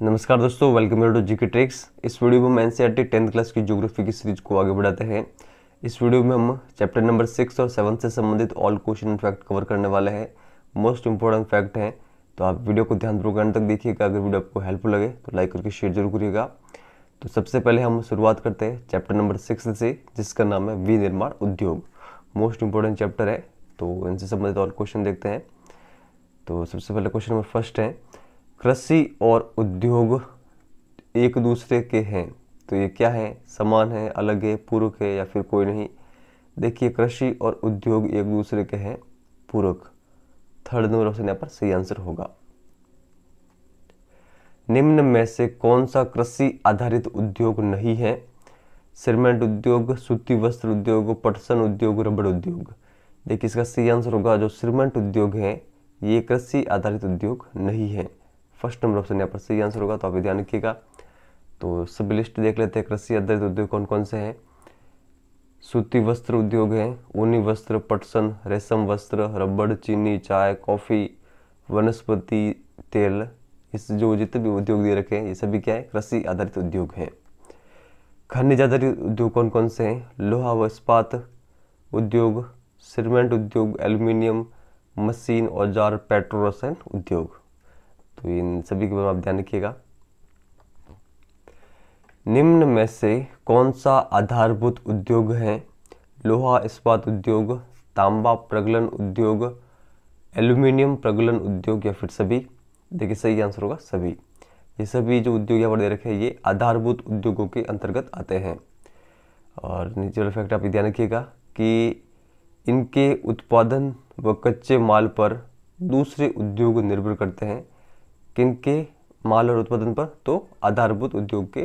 नमस्कार दोस्तों welcome to GK tricks इस वीडियो में हम N C T tenth class की ज्योग्राफी की सीरीज को आगे बढ़ाते हैं इस वीडियो में हम चैप्टर नंबर सिक्स और सेवन से संबंधित ऑल क्वेश्चन फैक्ट कवर करने वाले हैं मोस्ट इंपॉर्टेंट फैक्ट हैं तो आप वीडियो को ध्यान अंत तक देखिएगा अगर वीडियो आपको हेल्पफुल लगे तो लाइक करके शेयर जरूर करिएगा तो सबसे पहले हम शुरुआत करते हैं चैप्टर नंबर सिक्स से जिसका नाम है विनिर्माण उद्योग मोस्ट इंपॉर्टेंट चैप्टर है तो इनसे संबंधित ऑल क्वेश्चन देखते हैं तो सबसे पहले क्वेश्चन नंबर फर्स्ट है कृषि और उद्योग एक दूसरे के हैं तो ये क्या है समान है अलग है पूरक है या फिर कोई नहीं देखिए कृषि और उद्योग एक दूसरे के हैं पूरक थर्ड नंबर ऑप्शन यहाँ पर सही आंसर होगा निम्न में से कौन सा कृषि आधारित उद्योग नहीं है सीमेंट उद्योग सूती वस्त्र उद्योग पटसन उद्योग रबड़ उद्योग देखिए इसका सही आंसर होगा जो सीमेंट उद्योग है ये कृषि आधारित उद्योग नहीं है फर्स्ट नंबर ऑप्शन यहाँ पर सही आंसर होगा तो आप ध्यान रखिएगा तो सब लिस्ट देख लेते हैं कृषि आधारित उद्योग कौन कौन से हैं सूती वस्त्र उद्योग हैं ऊनी वस्त्र पटसन रेशम वस्त्र रबड़ चीनी चाय कॉफ़ी वनस्पति तेल इस जो जितने भी उद्योग दे रखे हैं ये सभी क्या है कृषि आधारित उद्योग हैं खनिज आधारित उद्योग कौन कौन से हैं लोहा व इस्पात उद्योग सीमेंट उद्योग एल्यूमिनियम मशीन औजार रसायन उद्योग तो इन सभी के बारे में आप ध्यान रखिएगा निम्न में से कौन सा आधारभूत उद्योग है लोहा इस्पात उद्योग तांबा प्रगलन उद्योग एल्यूमिनियम प्रगलन उद्योग या फिर सभी देखिए सही आंसर होगा सभी ये सभी जो उद्योग यहाँ पर दे रखे हैं ये आधारभूत उद्योगों के अंतर्गत आते हैं और नेचुरल फैक्ट आप ध्यान रखिएगा कि इनके उत्पादन व कच्चे माल पर दूसरे उद्योग निर्भर करते हैं किन के माल और उत्पादन पर तो आधारभूत उद्योग के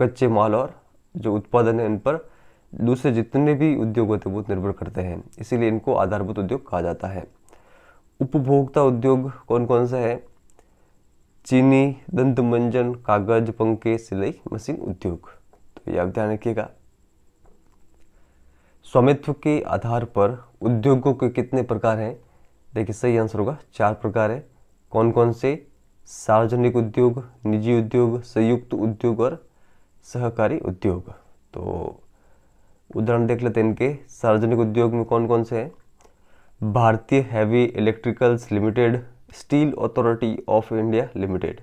कच्चे माल और जो उत्पादन है इन पर दूसरे जितने भी उद्योग होते हैं बहुत निर्भर करते हैं इसीलिए इनको आधारभूत उद्योग कहा जाता है उपभोक्ता उद्योग कौन कौन सा है चीनी दंत मंजन कागज पंखे सिलाई मशीन उद्योग तो ये आप ध्यान रखिएगा स्वामित्व के आधार पर उद्योगों के कितने प्रकार हैं देखिए सही आंसर होगा चार प्रकार है कौन कौन से सार्वजनिक उद्योग निजी उद्योग संयुक्त उद्योग और सहकारी उद्योग तो उदाहरण देख लेते हैं इनके सार्वजनिक उद्योग में कौन कौन से हैं भारतीय heavy electricals limited steel authority of India limited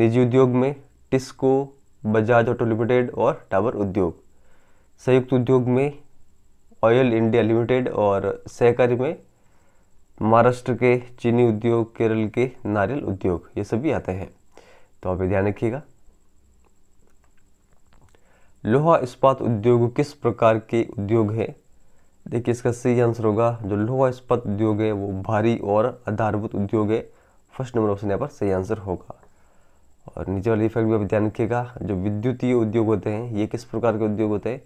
निजी उद्योग में टिस्को बजाज ऑटो लिमिटेड और टावर उद्योग संयुक्त उद्योग में ऑयल इंडिया लिमिटेड और सहकारी में महाराष्ट्र के चीनी उद्योग केरल के नारियल उद्योग ये सभी आते हैं तो आप ध्यान रखिएगा लोहा इस्पात उद्योग किस प्रकार के उद्योग है देखिए इसका सही आंसर होगा जो लोहा इस्पात उद्योग है वो भारी और आधारभूत उद्योग है फर्स्ट नंबर ऑप्शन यहाँ पर सही आंसर होगा और नीचे वाले इफेक्ट भी आप ध्यान रखिएगा जो विद्युतीय उद्योग होते हैं ये किस प्रकार के उद्योग होते हैं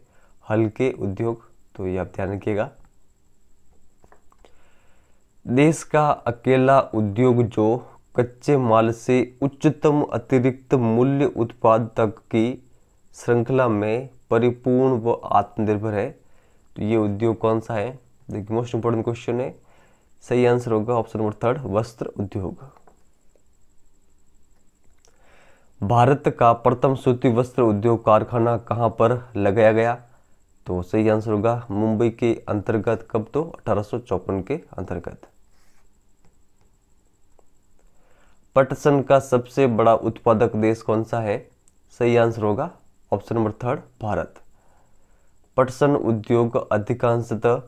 हल्के उद्योग तो ये आप ध्यान रखिएगा देश का अकेला उद्योग जो कच्चे माल से उच्चतम अतिरिक्त मूल्य उत्पाद तक की श्रृंखला में परिपूर्ण व आत्मनिर्भर है तो ये उद्योग कौन सा है देखिए मोस्ट इम्पोर्टेंट क्वेश्चन है सही आंसर होगा ऑप्शन नंबर थर्ड वस्त्र उद्योग भारत का प्रथम सूती वस्त्र उद्योग कारखाना कहाँ पर लगाया गया तो सही आंसर होगा मुंबई के अंतर्गत कब तो अठारह के अंतर्गत पटसन का सबसे बड़ा उत्पादक देश कौन सा है सही आंसर होगा ऑप्शन नंबर थर्ड भारत पटसन उद्योग अधिकांशतः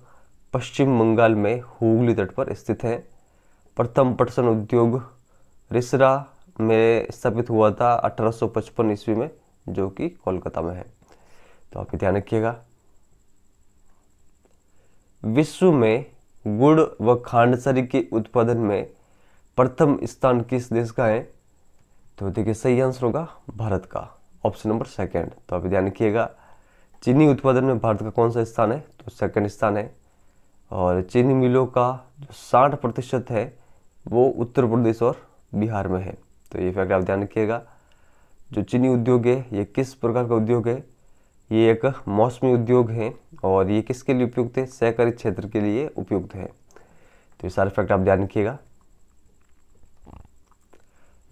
पश्चिम बंगाल में हुगली तट पर स्थित है प्रथम पटसन उद्योग रिसरा में स्थापित हुआ था 1855 ईस्वी में जो कि कोलकाता में है तो आप ध्यान रखिएगा विश्व में गुड़ व खांडसरी के उत्पादन में प्रथम स्थान किस देश का है तो देखिए सही आंसर होगा भारत का ऑप्शन नंबर सेकंड तो आप ध्यान रखिएगा चीनी उत्पादन में भारत का कौन सा स्थान है तो सेकंड स्थान है और चीनी मिलों का जो साठ प्रतिशत है वो उत्तर प्रदेश और बिहार में है तो ये फैक्ट आप ध्यान रखिएगा जो चीनी उद्योग है ये किस प्रकार का उद्योग है ये एक मौसमी उद्योग है और ये किसके लिए उपयुक्त है सहकारी क्षेत्र के लिए उपयुक्त है तो ये सारे फैक्ट आप ध्यान रखिएगा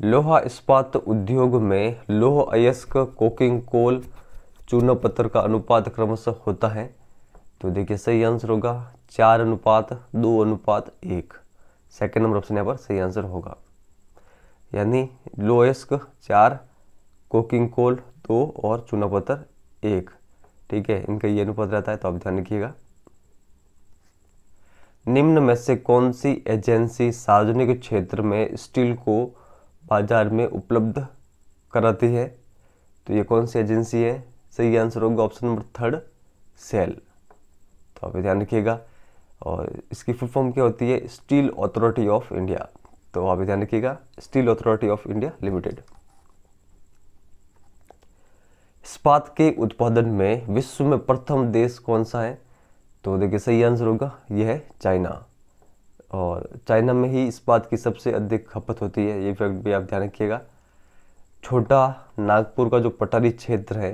लोहा इस्पात उद्योग में लोह अयस्क कोकिंग कोल चूना पत्थर का अनुपात क्रमशः होता है तो देखिए सही आंसर होगा चार अनुपात दो अनुपात एक सेकेंड नंबर ऑप्शन यहाँ पर सही आंसर होगा यानी लोयस्क चार कोकिंग कोल दो और चूना पत्थर एक ठीक है इनका ये अनुपात रहता है तो आप ध्यान रखिएगा निम्न में से कौन सी एजेंसी सार्वजनिक क्षेत्र में स्टील को बाजार में उपलब्ध कराती है तो ये कौन सी एजेंसी है सही आंसर होगा ऑप्शन नंबर थर्ड सेल तो आप ध्यान रखिएगा और इसकी फुल फॉर्म क्या होती है स्टील अथॉरिटी ऑफ इंडिया तो आप ध्यान रखिएगा steel authority of India limited इस्पात के उत्पादन में विश्व में प्रथम देश कौन सा है तो देखिए सही आंसर होगा यह है चाइना और चाइना में ही इस बात की सबसे अधिक खपत होती है ये फैक्ट भी आप ध्यान रखिएगा छोटा नागपुर का जो पटारी क्षेत्र है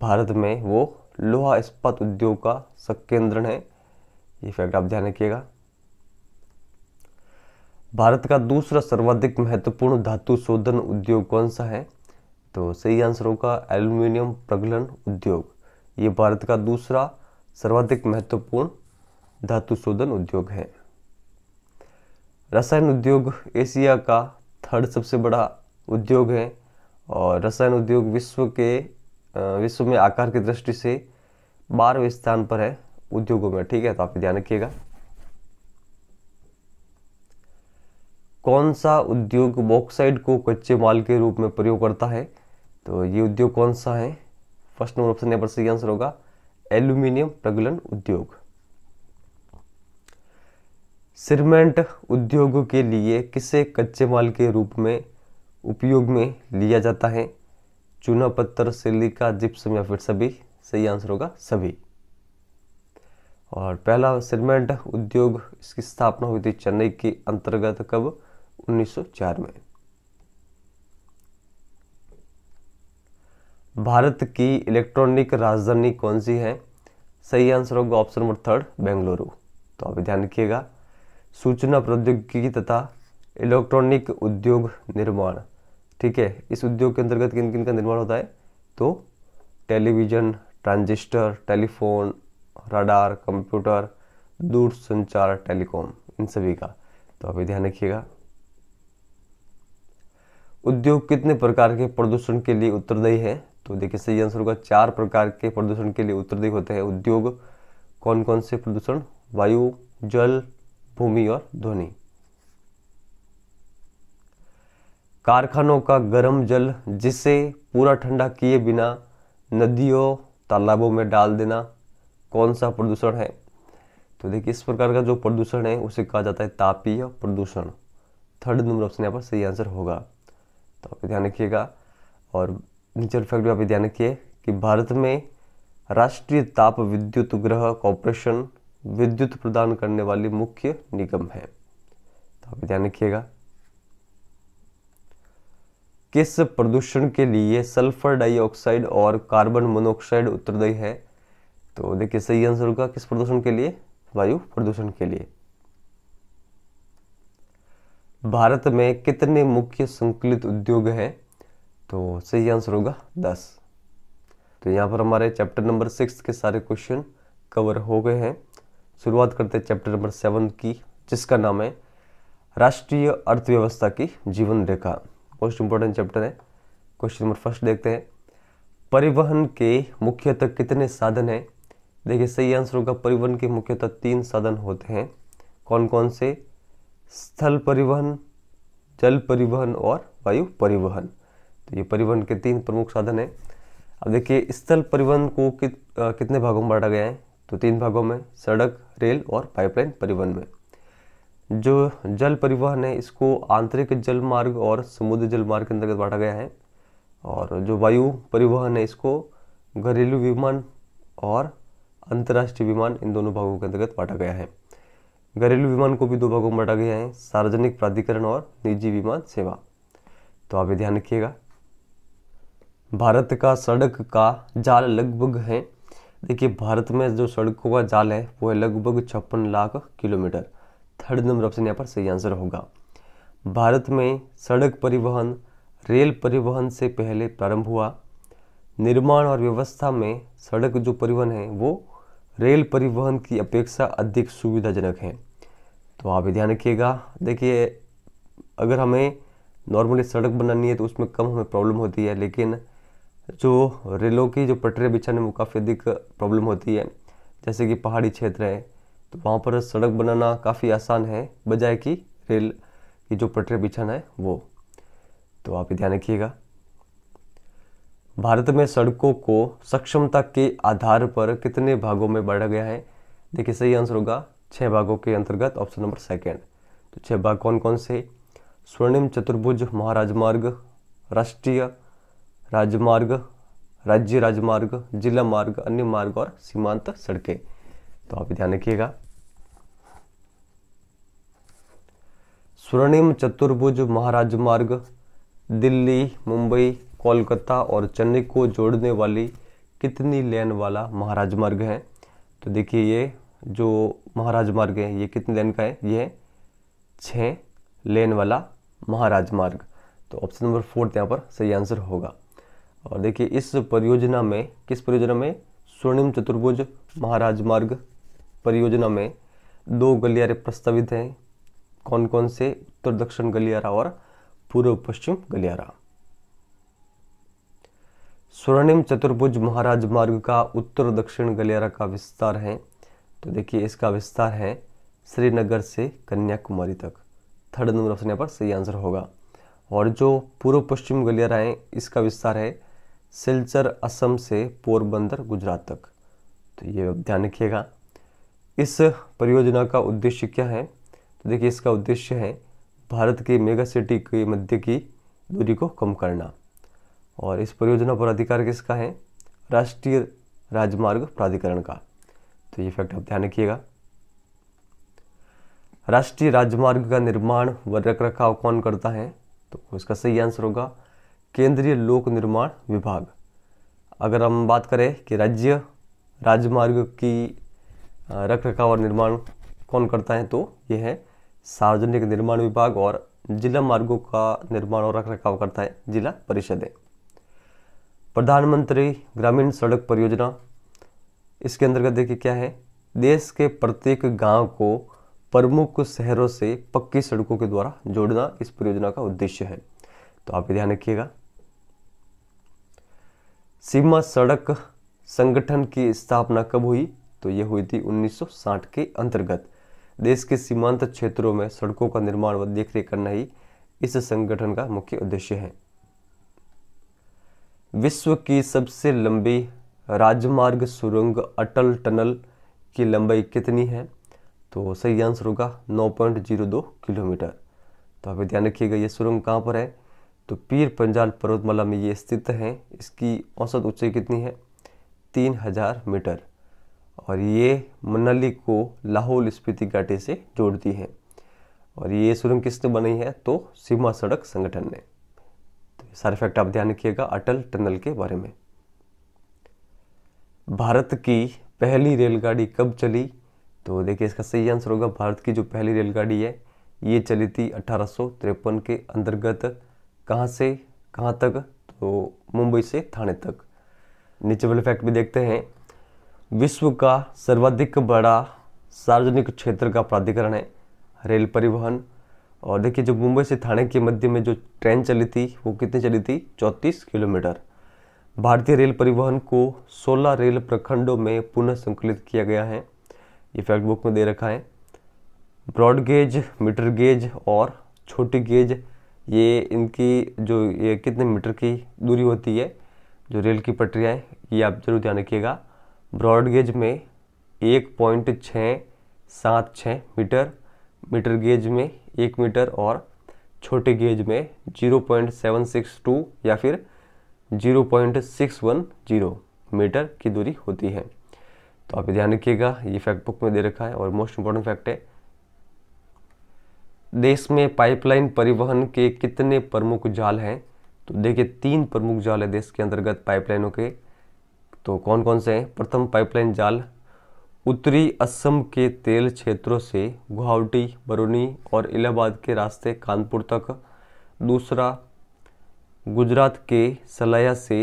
भारत में वो लोहा इस्पात उद्योग का संकेंद्रण है ये फैक्ट आप ध्यान रखिएगा भारत का दूसरा सर्वाधिक महत्वपूर्ण धातु शोधन उद्योग कौन सा है तो सही आंसर होगा एल्यूमिनियम प्रगलन उद्योग ये भारत का दूसरा सर्वाधिक महत्वपूर्ण धातु शोधन उद्योग है रसायन उद्योग एशिया का थर्ड सबसे बड़ा उद्योग है और रसायन उद्योग विश्व के विश्व में आकार की दृष्टि से बारहवें स्थान पर है उद्योगों में ठीक है तो आप ध्यान रखिएगा कौन सा उद्योग बॉक्साइड को कच्चे माल के रूप में प्रयोग करता है तो ये उद्योग कौन सा है फर्स्ट नंबर ऑप्शन नंबर पर सही आंसर होगा एल्यूमिनियम प्रगलन उद्योग सीमेंट उद्योगों के लिए किसे कच्चे माल के रूप में उपयोग में लिया जाता है चूना पत्थर सिलिका जिप्सम या फिर सभी सही आंसर होगा सभी और पहला सीमेंट उद्योग इसकी स्थापना हुई थी चेन्नई के अंतर्गत कब 1904 में भारत की इलेक्ट्रॉनिक राजधानी कौन सी है सही आंसर होगा ऑप्शन नंबर थर्ड बेंगलुरु तो आप ध्यान रखिएगा सूचना प्रौद्योगिकी तथा इलेक्ट्रॉनिक उद्योग निर्माण ठीक है इस उद्योग के अंतर्गत किन किन का निर्माण होता है तो television transistor telephone radar computer दूरसंचार टेलीकॉम इन सभी का तो अभी ध्यान रखिएगा उद्योग कितने प्रकार के प्रदूषण के लिए उत्तरदायी है तो देखिए सही आंसर होगा चार प्रकार के प्रदूषण के लिए उत्तरदायी होते हैं उद्योग कौन कौन से प्रदूषण वायु जल भूमि और ध्वनि कारखानों का गर्म जल जिसे पूरा ठंडा किए बिना नदियों तालाबों में डाल देना कौन सा प्रदूषण है तो देखिए इस प्रकार का जो प्रदूषण है उसे कहा जाता है तापीय प्रदूषण थर्ड नंबर ऑप्शन यहाँ पर सही आंसर होगा तो आप ध्यान रखिएगा और नेचर फैक्ट भी आप ध्यान रखिए कि भारत में राष्ट्रीय ताप विद्युत ग्रह कॉरपोरेशन विद्युत प्रदान करने वाली मुख्य निगम है तो आप ध्यान रखिएगा किस प्रदूषण के लिए सल्फर डाइऑक्साइड और कार्बन मोनोऑक्साइड उत्तरदायी है तो देखिए सही आंसर होगा किस प्रदूषण के लिए वायु प्रदूषण के लिए भारत में कितने मुख्य संकलित उद्योग हैं तो सही आंसर होगा दस तो यहाँ पर हमारे चैप्टर नंबर सिक्स के सारे क्वेश्चन कवर हो गए हैं शुरुआत करते हैं चैप्टर नंबर सेवन की जिसका नाम है राष्ट्रीय अर्थव्यवस्था की जीवन रेखा मोस्ट इंपॉर्टेंट चैप्टर है क्वेश्चन नंबर फर्स्ट देखते हैं परिवहन के मुख्यतः कितने साधन हैं देखिए सही आंसर होगा परिवहन के मुख्यतः तीन साधन होते हैं कौन कौन से स्थल परिवहन जल परिवहन और वायु परिवहन तो ये परिवहन के तीन प्रमुख साधन हैं अब देखिए स्थल परिवहन को कित, आ, कितने भागों में बांटा गया है तो तीन भागों में सड़क रेल और पाइपलाइन परिवहन में जो जल परिवहन है इसको आंतरिक जल मार्ग और समुद्र जल मार्ग के अंतर्गत बांटा गया है और जो वायु परिवहन है इसको घरेलू विमान और अंतर्राष्ट्रीय विमान इन दोनों भागों के अंतर्गत बांटा गया है घरेलू विमान को भी दो भागों में बांटा गया है सार्वजनिक प्राधिकरण और निजी विमान सेवा तो आप ये ध्यान रखिएगा भारत का सड़क का जाल लगभग है देखिए भारत में जो सड़कों का जाल है वो है लगभग छप्पन lakh kilometre third number option यहाँ पर सही आंसर होगा भारत में सड़क परिवहन रेल परिवहन से पहले प्रारंभ हुआ निर्माण और व्यवस्था में सड़क जो परिवहन है वो रेल परिवहन की अपेक्षा अधिक सुविधाजनक है तो आप भी ध्यान रखिएगा देखिए अगर हमें नॉर्मली सड़क बनानी है तो उसमें कम हमें प्रॉब्लम होती है लेकिन जो रेलों की जो पटरी बिछाने में काफ़ी अधिक प्रॉब्लम होती है जैसे कि पहाड़ी क्षेत्र है तो वहाँ पर सड़क बनाना काफ़ी आसान है बजाय कि रेल की जो पटरी बिछाना है वो तो आप ध्यान रखिएगा भारत में सड़कों को सक्षमता के आधार पर कितने भागों में बांटा गया है देखिए सही आंसर होगा छः भागों के अंतर्गत ऑप्शन नंबर सेकेंड तो छः भाग कौन कौन से स्वर्णिम चतुर्भुज महाराज मार्ग राष्ट्रीय राजमार्ग राज्य राजमार्ग जिला मार्ग अन्य मार्ग और सीमांत सड़कें तो आप ध्यान रखिएगा स्वर्णिम चतुर्भुज महाराज मार्ग दिल्ली मुंबई कोलकाता और चेन्नई को जोड़ने वाली कितनी लेन वाला महाराज मार्ग है तो देखिए ये जो महाराज मार्ग है ये कितने लेन का है ये है छः लेन वाला महाराज मार्ग तो ऑप्शन नंबर फोर्थ तो यहाँ पर सही आंसर होगा और देखिए इस परियोजना में किस परियोजना में स्वर्णिम चतुर्भुज महाराज मार्ग परियोजना में दो गलियारे प्रस्तावित हैं कौन कौन से उत्तर दक्षिण गलियारा और पूर्व पश्चिम गलियारा स्वर्णिम चतुर्भुज महाराज मार्ग का उत्तर दक्षिण गलियारा का विस्तार है तो देखिए इसका विस्तार है श्रीनगर से कन्याकुमारी तक थर्ड नंबर ऑप्शन यहाँ पर सही आंसर होगा और जो पूर्व पश्चिम गलियारा है इसका विस्तार है सिलचर असम से पोरबंदर गुजरात तक तो ये ध्यान रखिएगा इस परियोजना का उद्देश्य क्या है तो देखिए इसका उद्देश्य है भारत की मेगा सिटी के मध्य की दूरी को कम करना और इस परियोजना पर अधिकार किसका है राष्ट्रीय राजमार्ग प्राधिकरण का तो ये फैक्ट आप ध्यान रखिएगा राष्ट्रीय राजमार्ग का निर्माण व रख रखाव कौन करता है तो इसका सही आंसर होगा केंद्रीय लोक निर्माण विभाग अगर हम बात करें कि राज्य राजमार्ग की रख रखाव और निर्माण कौन करता है तो यह है सार्वजनिक निर्माण विभाग और जिला मार्गों का निर्माण और रख रखाव करता है जिला परिषदें प्रधानमंत्री ग्रामीण सड़क परियोजना इसके अंतर्गत देखिए क्या है देश के प्रत्येक गांव को प्रमुख शहरों से पक्की सड़कों के द्वारा जोड़ना इस परियोजना का उद्देश्य है तो आप ध्यान रखिएगा सीमा सड़क संगठन की स्थापना कब हुई तो यह हुई थी 1960 के अंतर्गत देश के सीमांत क्षेत्रों में सड़कों का निर्माण व देखरेख करना ही इस संगठन का मुख्य उद्देश्य है विश्व की सबसे लंबी राजमार्ग सुरंग अटल टनल की लंबाई कितनी है तो सही आंसर होगा 9.02 किलोमीटर तो आप ध्यान रखिएगा ये सुरंग कहाँ पर है तो पीर पंजाल पर्वतमाला में ये स्थित है इसकी औसत ऊंचाई कितनी है तीन हज़ार मीटर और ये मनाली को लाहौल स्पीति घाटी से जोड़ती है और ये सुरंग किसने बनाई है तो सीमा सड़क संगठन ने तो सारे फैक्ट आप ध्यान रखिएगा अटल टनल के बारे में भारत की पहली रेलगाड़ी कब चली तो देखिए इसका सही आंसर होगा भारत की जो पहली रेलगाड़ी है ये चली थी अठारह के अंतर्गत कहाँ से कहाँ तक तो मुंबई से थाने तक नीचे वाले फैक्ट भी देखते हैं विश्व का सर्वाधिक बड़ा सार्वजनिक क्षेत्र का प्राधिकरण है रेल परिवहन और देखिए जो मुंबई से थाने के मध्य में जो ट्रेन चली थी वो कितनी चली थी चौंतीस किलोमीटर भारतीय रेल परिवहन को 16 रेल प्रखंडों में पुनः संकलित किया गया है ये फैक्ट बुक में दे रखा है ब्रॉड गेज मीटर गेज और छोटी गेज ये इनकी जो ये कितने मीटर की दूरी होती है जो रेल की पटरियाँ हैं ये आप जरूर ध्यान रखिएगा ब्रॉड गेज में एक पॉइंट छः सात छः मीटर मीटर गेज में एक मीटर और छोटे गेज में zero point seven six two या फिर zero point six one zero metre की दूरी होती है तो आप ध्यान रखिएगा ये फैक्ट बुक में दे रखा है और मोस्ट इंपॉर्टेंट फैक्ट है देश में पाइपलाइन परिवहन के कितने प्रमुख जाल हैं तो देखिए तीन प्रमुख जाल है देश के अंतर्गत पाइपलाइनों के तो कौन कौन से हैं प्रथम पाइपलाइन जाल उत्तरी असम के तेल क्षेत्रों से गुवाहाटी बरौनी और इलाहाबाद के रास्ते कानपुर तक दूसरा गुजरात के सलाया से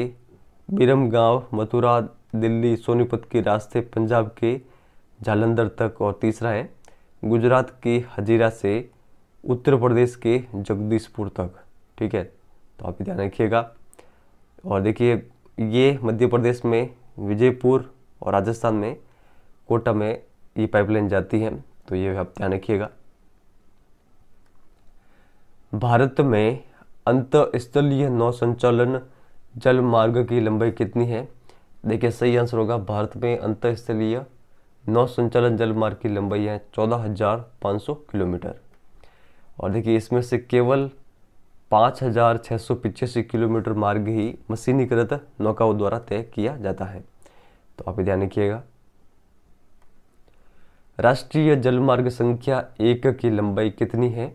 बिरमगांव मथुरा दिल्ली सोनीपत के रास्ते पंजाब के जालंधर तक और तीसरा है गुजरात के हजीरा से उत्तर प्रदेश के जगदीशपुर तक ठीक है तो आप ध्यान रखिएगा और देखिए ये मध्य प्रदेश में विजयपुर और राजस्थान में कोटा में ये पाइपलाइन जाती है तो ये आप ध्यान रखिएगा भारत में अंतस्थलीय नौ संचालन जल मार्ग की लंबाई कितनी है देखिए सही आंसर होगा भारत में स्थलीय नौ संचालन जल मार्ग की लंबाई है चौदह हजार पाँच सौ किलोमीटर और देखिए इसमें से केवल पाँच हज़ार छः सौ पिचासी किलोमीटर मार्ग ही मशीनीकृत नौकाओं द्वारा तय किया जाता है तो आप ध्यान रखिएगा राष्ट्रीय जलमार्ग संख्या एक की लंबाई कितनी है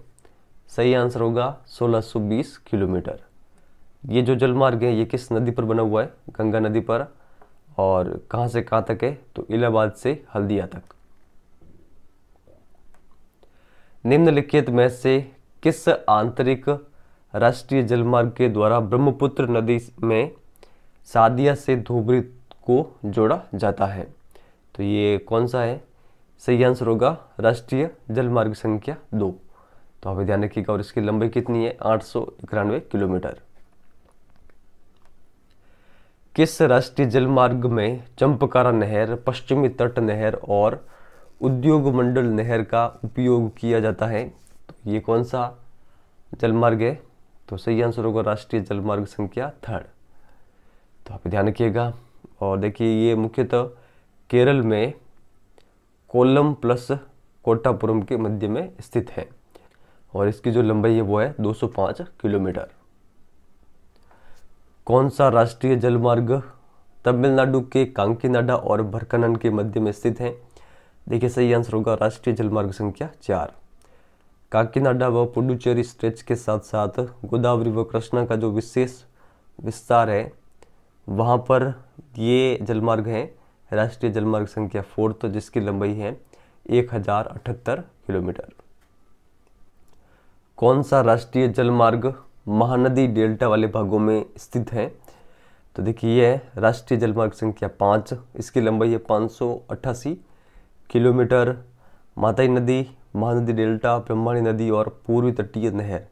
सही आंसर होगा 1620 किलोमीटर ये जो जलमार्ग है ये किस नदी पर बना हुआ है गंगा नदी पर और कहाँ से कहाँ तक है तो इलाहाबाद से हल्दिया तक निम्नलिखित में से किस आंतरिक राष्ट्रीय जलमार्ग के द्वारा ब्रह्मपुत्र नदी में सादिया से धुबरी को जोड़ा जाता है तो ये कौन सा है सही आंसर होगा राष्ट्रीय जलमार्ग संख्या दो तो हमें ध्यान रखिएगा और इसकी लंबाई कितनी है आठ किलोमीटर किस राष्ट्रीय जलमार्ग में चंपकारा नहर पश्चिमी तट नहर और उद्योग मंडल नहर का उपयोग किया जाता है तो ये कौन सा जलमार्ग है तो सही आंसर होगा राष्ट्रीय जलमार्ग संख्या थर्ड तो आप ध्यान रखिएगा और देखिए ये मुख्यतः तो केरल में कोल्लम प्लस कोटापुरम के मध्य में स्थित है और इसकी जो लंबाई है वो है 205 किलोमीटर कौन सा राष्ट्रीय जलमार्ग तमिलनाडु के कांकीनाडा और भरकनन के मध्य में स्थित है देखिए सही आंसर होगा राष्ट्रीय जलमार्ग संख्या चार काकीनाडा व पुडुचेरी स्ट्रेच के साथ साथ गोदावरी व कृष्णा का जो विशेष विस्तार है वहाँ पर ये जलमार्ग है राष्ट्रीय जलमार्ग संख्या फोर तो जिसकी लंबाई है एक हज़ार अठहत्तर किलोमीटर कौन सा राष्ट्रीय जलमार्ग महानदी डेल्टा वाले भागों में स्थित है तो देखिए यह राष्ट्रीय जलमार्ग संख्या पाँच इसकी लंबाई है पाँच सौ अट्ठासी किलोमीटर माताई नदी महानदी डेल्टा ब्रह्माणी नदी और पूर्वी तटीय नहर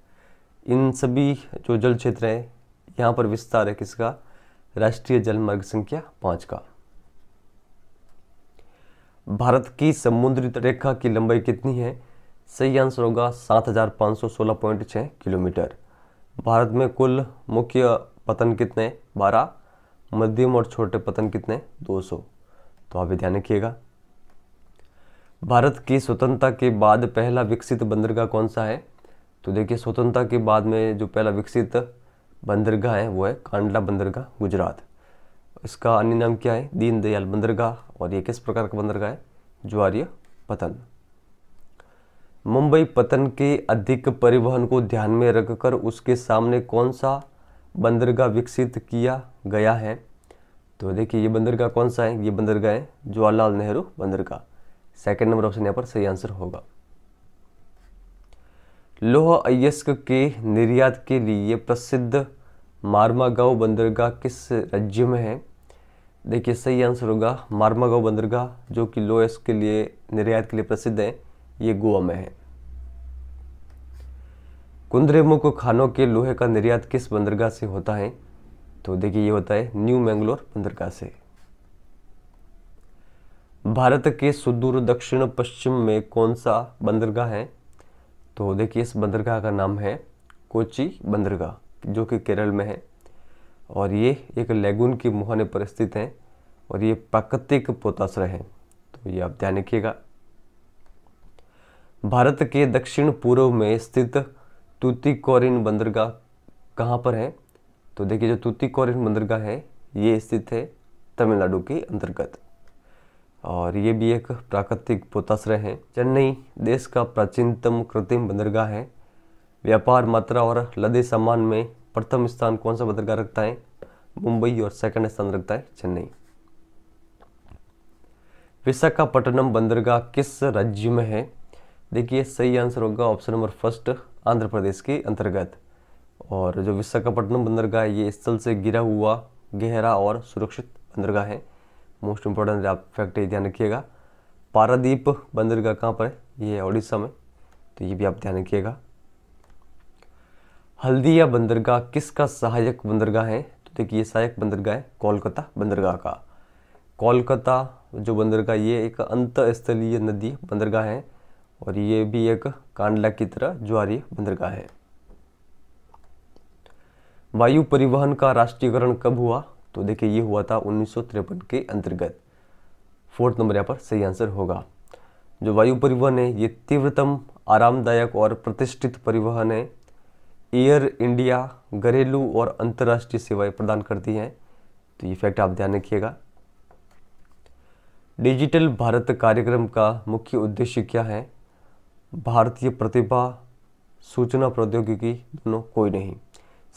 इन सभी जो जल क्षेत्र हैं यहाँ पर विस्तार है किसका राष्ट्रीय जलमार्ग संख्या पाँच का भारत की समुद्री रेखा की लंबाई कितनी है सही आंसर होगा सात हजार पाँच सौ सोलह पॉइंट छः किलोमीटर भारत में कुल मुख्य पतन कितने बारह मध्यम और छोटे पतन कितने दो सौ तो आप ध्यान रखिएगा भारत की स्वतंत्रता के बाद पहला विकसित बंदरगाह कौन सा है तो देखिए स्वतंत्रता के बाद में जो पहला विकसित बंदरगाह है वो है कांडला बंदरगाह गुजरात इसका अन्य नाम क्या है दीनदयाल बंदरगाह और ये किस प्रकार का बंदरगाह है ज्वार पतन मुंबई पतन के अधिक परिवहन को ध्यान में रखकर उसके सामने कौन सा बंदरगाह विकसित किया गया है तो देखिए ये बंदरगाह कौन सा है ये बंदरगाह है जवाहरलाल नेहरू बंदरगाह सेकेंड नंबर ऑप्शन यहाँ पर सही आंसर होगा लोह अयस्क के निर्यात के लिए प्रसिद्ध मारमा बंदरगाह किस राज्य में है देखिए सही आंसर होगा मारमा बंदरगाह जो कि लोह अयस्क के लिए निर्यात के लिए प्रसिद्ध है ये गोवा में है कुंद्रेमुख खानों के लोहे का निर्यात किस बंदरगाह से होता है तो देखिए ये होता है न्यू मैंगलोर बंदरगाह से भारत के सुदूर दक्षिण पश्चिम में कौन सा बंदरगाह है तो देखिए इस बंदरगाह का नाम है कोची बंदरगाह जो कि केरल में है और ये एक लेगुन की मुहाने पर स्थित है और ये प्राकृतिक पोताश्रय है तो ये आप ध्यान रखिएगा भारत के दक्षिण पूर्व में स्थित तूतीकोरिन बंदरगाह कहाँ पर है तो देखिए जो तूतीकोरिन बंदरगाह है ये स्थित है तमिलनाडु के अंतर्गत और ये भी एक प्राकृतिक पोताश्रय है चेन्नई देश का प्राचीनतम कृत्रिम बंदरगाह है व्यापार मात्रा और लदे सामान में प्रथम स्थान कौन सा बंदरगाह रखता है मुंबई और सेकंड स्थान रखता है चेन्नई विशाखापट्टनम बंदरगाह किस राज्य में है देखिए सही आंसर होगा option number first Andhra Pradesh के अंतर्गत और जो विशाखापट्टनम बंदरगाह है ये स्थल से गिरा हुआ गहरा और सुरक्षित बंदरगाह है मोस्ट इंपॉर्टेंट आप फैक्ट ये ध्यान रखिएगा पारादीप बंदरगाह कहाँ पर है ये है उड़ीसा में तो ये भी आप ध्यान रखिएगा हल्दिया बंदरगाह किसका सहायक बंदरगाह है तो देखिए ये सहायक बंदरगाह है कोलकाता बंदरगाह का कोलकाता जो बंदरगाह ये एक अंत स्थलीय नदी बंदरगाह है और ये भी एक कांडला की तरह ज्वारीय बंदरगाह है वायु परिवहन का राष्ट्रीयकरण कब हुआ तो देखिए ये हुआ था उन्नीस के अंतर्गत फोर्थ नंबर यहाँ पर सही आंसर होगा जो वायु परिवहन है ये तीव्रतम आरामदायक और प्रतिष्ठित परिवहन है एयर इंडिया घरेलू और अंतर्राष्ट्रीय सेवाएं प्रदान करती हैं तो ये फैक्ट आप ध्यान रखिएगा डिजिटल भारत कार्यक्रम का मुख्य उद्देश्य क्या है भारतीय प्रतिभा सूचना प्रौद्योगिकी दोनों कोई नहीं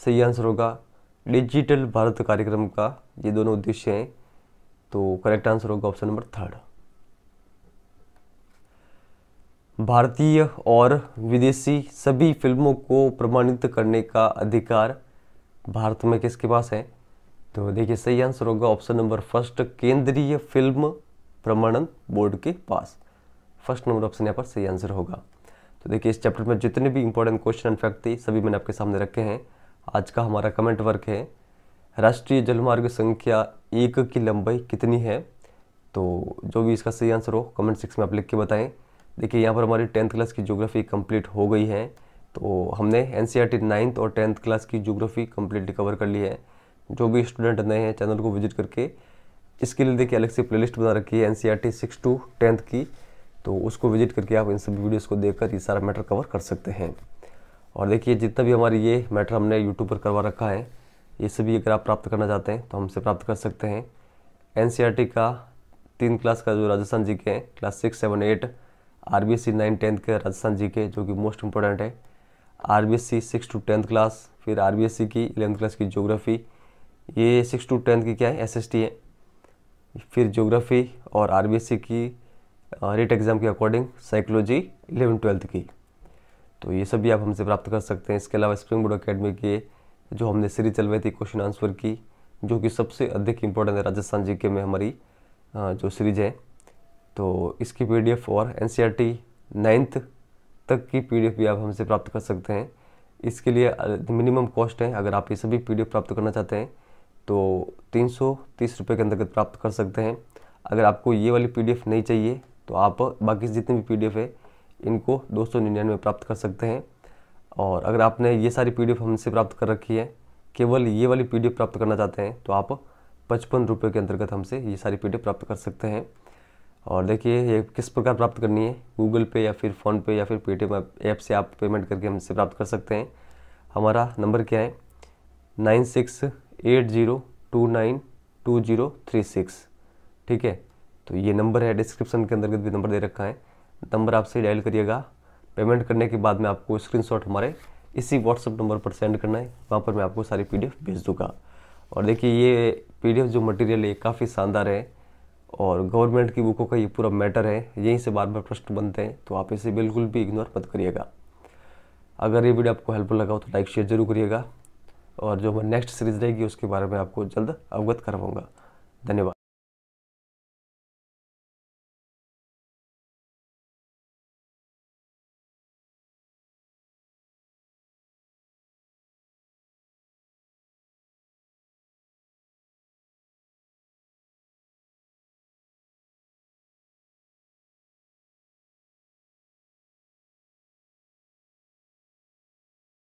सही आंसर होगा डिजिटल भारत कार्यक्रम का ये दोनों उद्देश्य हैं तो करेक्ट आंसर होगा ऑप्शन नंबर थर्ड भारतीय और विदेशी सभी फिल्मों को प्रमाणित करने का अधिकार भारत में किसके पास है तो देखिए सही आंसर होगा ऑप्शन नंबर फर्स्ट केंद्रीय फिल्म प्रमाणन बोर्ड के पास फर्स्ट नंबर ऑप्शन यहाँ पर सही आंसर होगा तो देखिए इस चैप्टर में जितने भी इंपॉर्टेंट क्वेश्चन एंड फैक्ट थे सभी मैंने आपके सामने रखे हैं आज का हमारा कमेंट वर्क है राष्ट्रीय जलमार्ग संख्या एक की लंबाई कितनी है तो जो भी इसका सही आंसर हो कमेंट सेक्शन में आप लिख के बताएं देखिए यहाँ पर हमारी टेंथ क्लास की ज्योग्राफी कंप्लीट हो गई है तो हमने N C R T ninth और टेंथ क्लास की ज्योग्राफी कम्प्लीटली कवर कर ली है जो भी स्टूडेंट नए हैं चैनल को विजिट करके इसके लिए देखिए अलग से लिस्ट बना रखी है N C R T six to tenth की तो उसको विजिट करके आप इन सभी वीडियोज़ को कर ये सारा मैटर कवर कर सकते हैं और देखिए जितना भी हमारी ये मैटर हमने यूट्यूब पर करवा रखा है ये सभी अगर आप प्राप्त करना चाहते हैं तो हमसे प्राप्त कर सकते हैं एन e का तीन क्लास का जो राजस्थान जी के हैं class six seven eight R B S C nine tenth के राजस्थान जी के जो कि मोस्ट इंपॉर्टेंट है R B S C six to tenth class फिर आर बी एस सी की इलेवंथ क्लास की ज्योग्राफी ये six to tenth की क्या है एस एस टी है फिर ज्योग्राफी और आर बी एस सी की रिट uh, एग्ज़ाम के अकॉर्डिंग साइकोलॉजी इलेवन ट्वेल्थ की तो ये सब भी आप हमसे प्राप्त कर सकते हैं इसके अलावा स्प्रिंग बोर्ड अकेडमी के जो हमने सीरीज चलवाई थी क्वेश्चन आंसर की जो कि सबसे अधिक इम्पोर्टेंट है राजस्थान जी में हमारी जो सीरीज है तो इसकी पी और एन सी नाइन्थ तक की पी भी आप हमसे प्राप्त कर सकते हैं इसके लिए मिनिमम कॉस्ट है अगर आप ये सभी पी प्राप्त करना चाहते हैं तो तीन सौ तीस रुपये के अंतर्गत प्राप्त कर सकते हैं अगर आपको ये वाली पी नहीं चाहिए तो आप बाकी जितने भी पी है इनको दो सौ निन्यानवे प्राप्त कर सकते हैं और अगर आपने ये सारी पी हमसे प्राप्त कर रखी है केवल ये वाली पी प्राप्त करना चाहते हैं तो आप पचपन रुपये के अंतर्गत हमसे ये सारी पी प्राप्त कर सकते हैं और देखिए ये किस प्रकार प्राप्त करनी है गूगल पे या फिर फ़ोनपे या फिर पेटीएम ऐप से आप पेमेंट करके हमसे प्राप्त कर सकते हैं हमारा नंबर क्या है nine six eight zero two nine two zero three six ठीक है तो ये नंबर है डिस्क्रिप्शन के अंतर्गत भी नंबर दे रखा है नंबर आप डायल करिएगा पेमेंट करने के बाद में आपको स्क्रीनशॉट हमारे इसी व्हाट्सअप नंबर पर सेंड करना है वहाँ पर मैं आपको सारी पीडीएफ भेज दूँगा और देखिए ये पीडीएफ जो मटेरियल है काफ़ी शानदार है और गवर्नमेंट की बुकों का ये पूरा मैटर है यहीं से बार बार प्रश्न बनते हैं तो आप इसे बिल्कुल भी इग्नोर मत करिएगा अगर ये वीडियो आपको हेल्पफुल लगा हो तो लाइक शेयर जरूर करिएगा और जो हमारी नेक्स्ट सीरीज रहेगी उसके बारे में आपको जल्द अवगत करवाऊँगा धन्यवाद